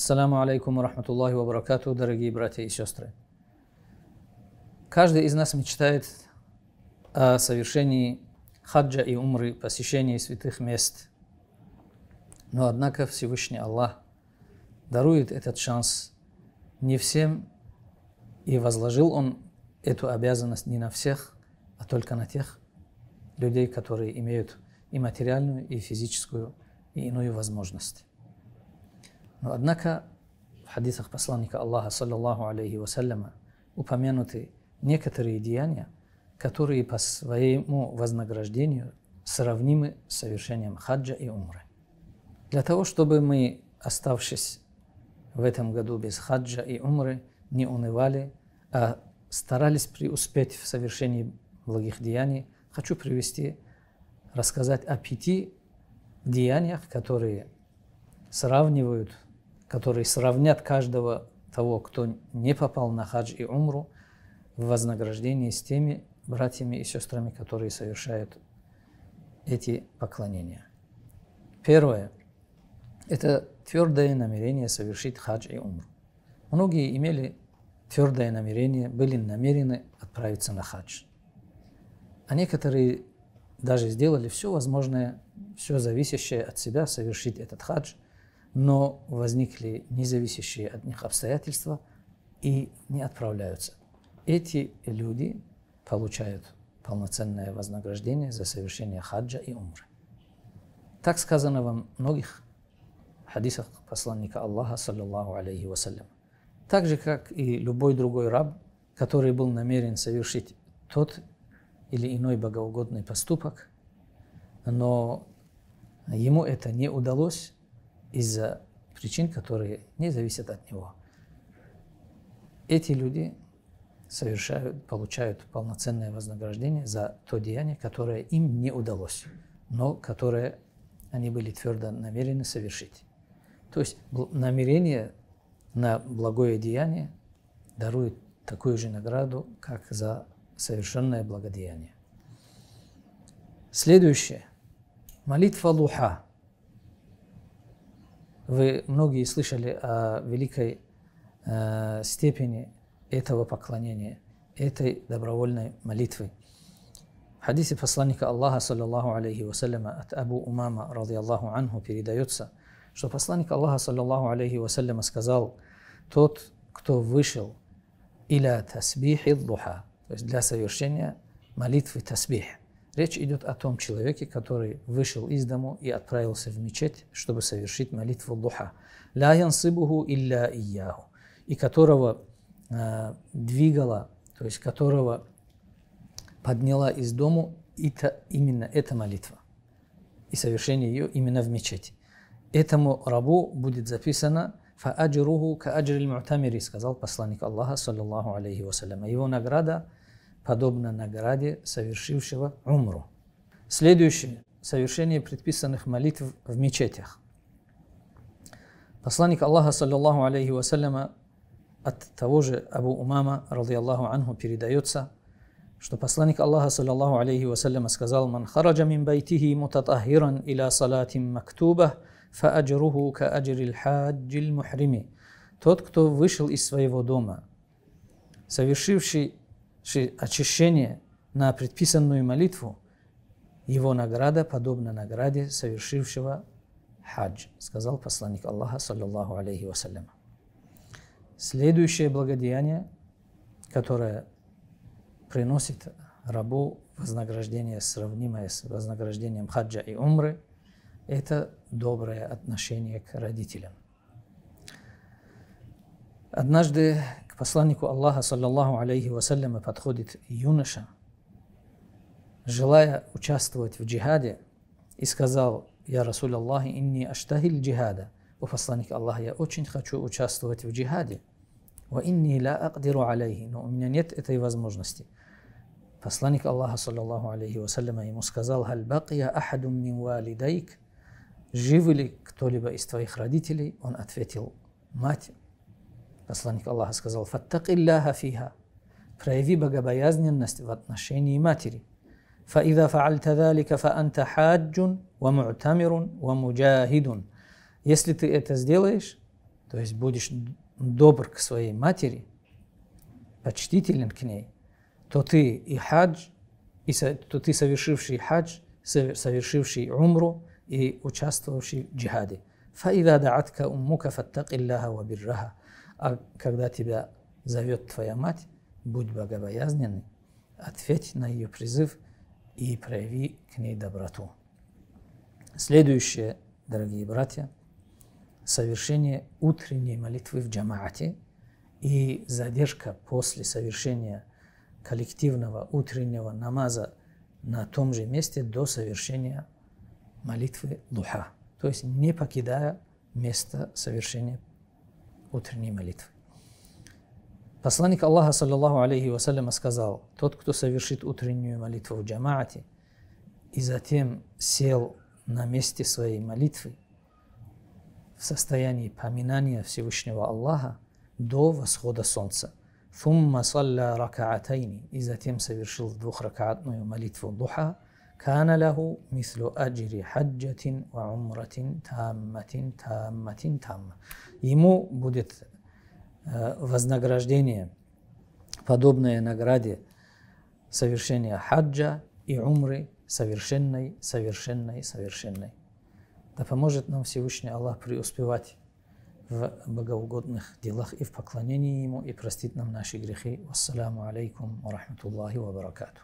Ассаламу алейкум ва рахматуллахи ва баракату, дорогие братья и сестры. Каждый из нас мечтает о совершении хаджа и умры, посещении святых мест. Но однако Всевышний Аллах дарует этот шанс не всем, и возложил Он эту обязанность не на всех, а только на тех людей, которые имеют и материальную, и физическую, и иную возможность. Но однако в хадисах посланника Аллаха, саллаллаху алейхи вассаляма, упомянуты некоторые деяния, которые по своему вознаграждению сравнимы с совершением хаджа и умры. Для того, чтобы мы, оставшись в этом году без хаджа и умры, не унывали, а старались преуспеть в совершении благих деяний, хочу привести, рассказать о пяти деяниях, которые сравнивают которые сравнят каждого того, кто не попал на хадж и умру, в вознаграждении с теми братьями и сестрами, которые совершают эти поклонения. Первое – это твердое намерение совершить хадж и умру. Многие имели твердое намерение, были намерены отправиться на хадж. А некоторые даже сделали все возможное, все зависящее от себя совершить этот хадж – но возникли независящие от них обстоятельства и не отправляются. Эти люди получают полноценное вознаграждение за совершение хаджа и умры. Так сказано во многих хадисах посланника Аллаха, саллиллаху алейхи вассалям. Так же, как и любой другой раб, который был намерен совершить тот или иной богоугодный поступок, но ему это не удалось, из-за причин, которые не зависят от него. Эти люди совершают, получают полноценное вознаграждение за то деяние, которое им не удалось, но которое они были твердо намерены совершить. То есть намерение на благое деяние дарует такую же награду, как за совершенное благодеяние. Следующее. Молитва Луха – вы многие слышали о великой э, степени этого поклонения, этой добровольной молитвы. В хадисе посланника Аллаха, саллиллаху алейхи вассаляма, от Абу Умама, радиаллаху анху, передается, что посланник Аллаха, саллиллаху алейхи вассаляма, сказал, тот, кто вышел иля тасбихи духа, то есть для совершения молитвы тасбиха, Речь идет о том человеке, который вышел из дому и отправился в мечеть, чтобы совершить молитву Духа. «Ля янсибуху илля ияху» и которого э, двигала, то есть которого подняла из дому это, именно эта молитва и совершение ее именно в мечети. Этому рабу будет записано «Фааджируху кааджрил мутамири», сказал посланник Аллаха, саллаллаху алейхи вассалям. А его награда – подобно награде совершившего умру. Следующее – совершение предписанных молитв в мечетях. Посланник Аллаха, саллиллаху алейхи вассаляма, от того же Абу Умама, радиаллаху анху, передается, что посланник Аллаха, саллиллаху алейхи вассаляма, сказал «Ман хараджа мин байтихи мутатахиран иля салатим мактуба, фа аджруху ка аджрил хаджил мухрими». Тот, кто вышел из своего дома, совершивший очищение на предписанную молитву, его награда подобна награде совершившего хадж, сказал посланник Аллаха, саллиллаху алейхи вассалям. Следующее благодеяние, которое приносит рабу вознаграждение, сравнимое с вознаграждением хаджа и умры, это доброе отношение к родителям – Однажды к посланнику Аллаха, саллаллаху алейхи вассаляма, подходит юноша, желая участвовать в джихаде, и сказал, «Я Расуль Аллах, инни аштахиль джихада». О посланник Аллаха, я очень хочу участвовать в джихаде. «Ва инни ла агдиру алейхи», но у меня нет этой возможности. Посланник Аллаха, саллаллаху алейхи вассаляма, ему сказал, «Халь бакия ахадум мин валидайк?» «Живы ли кто-либо из твоих родителей?» Он ответил, «Мать Посланник Аллаха сказал, «Фаттак илляха фиха» – прояви богобоязненность в отношении матери. فإذا فعلت ذلك فأنت حاج ومعتمر ومجاهد Если ты это сделаешь, то есть будешь добр к своей матери, почтителен к ней, то ты и хадж, и, то ты совершивший хадж, совершивший умру и участвовавший в джихаде. Фаида даатка уммука фаттак илляха ва бирраха. А когда тебя зовет твоя мать, будь богобоязненный, ответь на ее призыв и прояви к ней доброту. Следующее, дорогие братья, совершение утренней молитвы в джамаате и задержка после совершения коллективного утреннего намаза на том же месте до совершения молитвы духа то есть не покидая место совершения утренней молитвы. Посланник Аллаха, саллиллаху алейхи вассаляма, сказал, тот, кто совершит утреннюю молитву в джамаате и затем сел на месте своей молитвы в состоянии поминания Всевышнего Аллаха до восхода солнца, ثم صلى ركعتين и затем совершил двухракатную молитву духа, كان له مثل أجر حجة وعمرة تامة تامة تامة ему будет э, вознаграждение подобное награде совершения хаджа и умры совершенной, совершенной, совершенной. Да поможет нам Всевышний Аллах преуспевать в богоугодных делах и в поклонении Ему и простит нам наши грехи. Вассаламу алейкум ва рахматуллахи ва баракату.